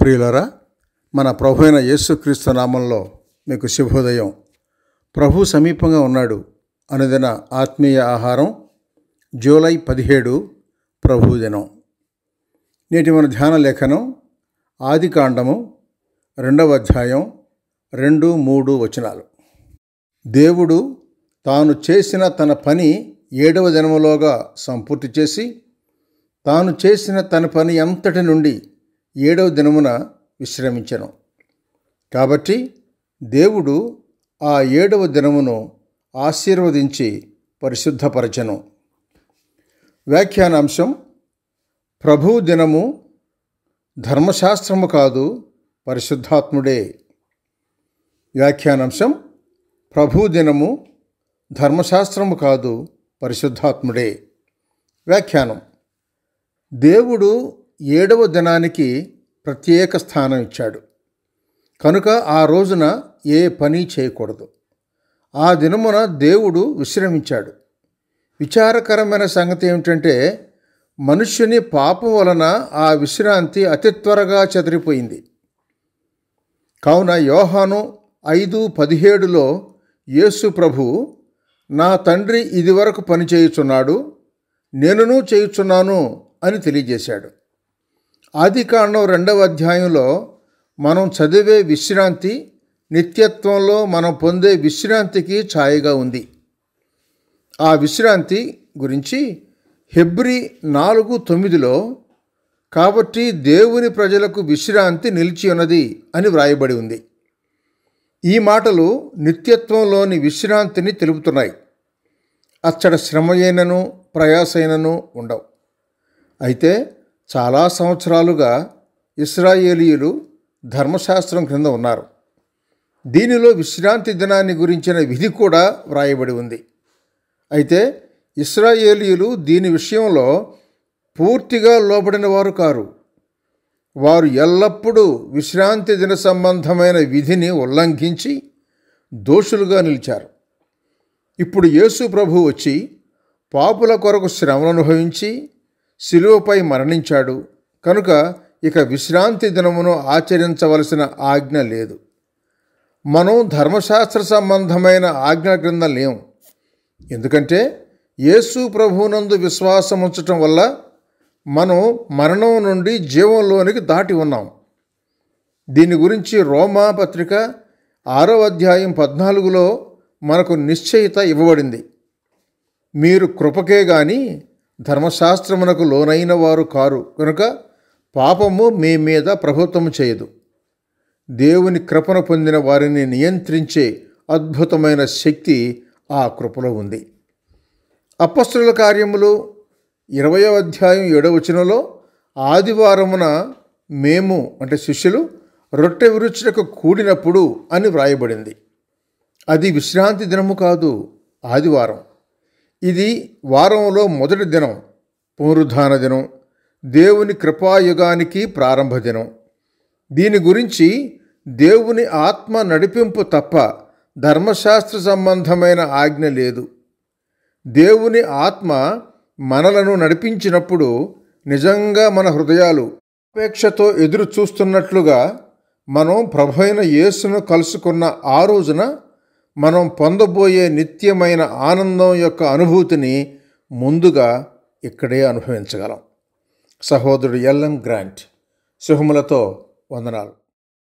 ప్రియులరా మన ప్రభు అయిన యేసుక్రీస్తు నామంలో మీకు శుభోదయం ప్రభు సమీపంగా ఉన్నాడు అనుదిన ఆత్మీయ ఆహారం జూలై పదిహేడు ప్రభుదినం నేటి మన ధ్యాన లేఖనం ఆది కాండము రెండవ అధ్యాయం రెండు మూడు వచనాలు దేవుడు తాను చేసిన తన పని ఏడవ జన్మలోగా సంపూర్తి చేసి తాను చేసిన తన పని అంతటి నుండి ఏడవ దినమున విశ్రమించను కాబట్టి దేవుడు ఆ ఏడవ దినమును ఆశీర్వదించి పరిశుద్ధపరచను వ్యాఖ్యానాంశం ప్రభు దినము ధర్మశాస్త్రము కాదు పరిశుద్ధాత్ముడే వ్యాఖ్యానాంశం ప్రభు దినము ధర్మశాస్త్రము కాదు పరిశుద్ధాత్ముడే వ్యాఖ్యానం దేవుడు ఏడవ దినానికి ప్రత్యేక స్థానం ఇచ్చాడు కనుక ఆ రోజున ఏ పని చేయకూడదు ఆ దినమున దేవుడు విశ్రమించాడు విచారకరమైన సంగతి ఏమిటంటే మనుష్యుని పాపం వలన ఆ విశ్రాంతి అతి త్వరగా చెదిరిపోయింది కావున యోహాను ఐదు పదిహేడులో యేసు ప్రభు నా తండ్రి ఇదివరకు పనిచేయుచున్నాడు నేనునూ చేయుచున్నాను అని తెలియజేశాడు ఆదికాండం రెండవ అధ్యాయంలో మనం చదివే విశ్రాంతి నిత్యత్వంలో మనం పొందే విశ్రాంతికి ఛాయగా ఉంది ఆ విశ్రాంతి గురించి హెబ్రి నాలుగు తొమ్మిదిలో కాబట్టి దేవుని ప్రజలకు విశ్రాంతి నిలిచి ఉన్నది అని వ్రాయబడి ఉంది ఈ మాటలు నిత్యత్వంలోని విశ్రాంతిని తెలుపుతున్నాయి అచ్చడ శ్రమయైనను ప్రయాసైనను ఉండవు అయితే చాలా సంవత్సరాలుగా ఇస్రాయేలీయులు ధర్మశాస్త్రం క్రింద ఉన్నారు దీనిలో విశ్రాంతి దినాన్ని గురించిన విధి కూడా వ్రాయబడి ఉంది అయితే ఇస్రాయేలీయులు దీని విషయంలో పూర్తిగా లోబడిన వారు కారు వారు ఎల్లప్పుడూ విశ్రాంతి దిన సంబంధమైన విధిని ఉల్లంఘించి దోషులుగా నిలిచారు ఇప్పుడు యేసు ప్రభు వచ్చి పాపుల కొరకు శ్రమను అనుభవించి శిలువపై మరణించాడు కనుక ఇక విశ్రాంతి దినమును ఆచరించవలసిన ఆజ్ఞ లేదు మనం ధర్మశాస్త్ర సంబంధమైన ఆజ్ఞ క్రింద లేం ఎందుకంటే యేసు ప్రభువునందు విశ్వాసం ఉంచటం వల్ల మనం మరణం నుండి జీవంలోనికి దాటి ఉన్నాం దీని గురించి రోమా పత్రిక ఆరో అధ్యాయం పద్నాలుగులో మనకు నిశ్చయిత ఇవ్వబడింది మీరు కృపకే కానీ ధర్మశాస్త్రమునకు లోనైన వారు కారు కనుక పాపము మీ మీద ప్రభుత్వము చేయదు దేవుని కృపణ పొందిన వారిని నియంత్రించే అద్భుతమైన శక్తి ఆ కృపలో ఉంది అపస్తుల కార్యములు ఇరవయో అధ్యాయం వచనంలో ఆదివారమున మేము అంటే శిష్యులు రొట్టె విరుచులకు కూడినప్పుడు అని వ్రాయబడింది అది విశ్రాంతి దినము కాదు ఆదివారం ఇది వారంలో మొదటి దినం పునరుద్ధాన దినం దేవుని కృపాయుగానికి ప్రారంభ దినం దీని గురించి దేవుని ఆత్మ నడిపింపు తప్ప ధర్మశాస్త్ర సంబంధమైన ఆజ్ఞ లేదు దేవుని ఆత్మ మనలను నడిపించినప్పుడు నిజంగా మన హృదయాలు అపేక్షతో ఎదురు చూస్తున్నట్లుగా మనం ప్రభైన యేసును కలుసుకున్న ఆ రోజున మనం పొందబోయే నిత్యమైన ఆనందం యొక్క అనుభూతిని ముందుగా ఇక్కడే అనుభవించగలం సహోదరుడు ఎల్ఎం గ్రాంట్ సుహములతో వందనాలు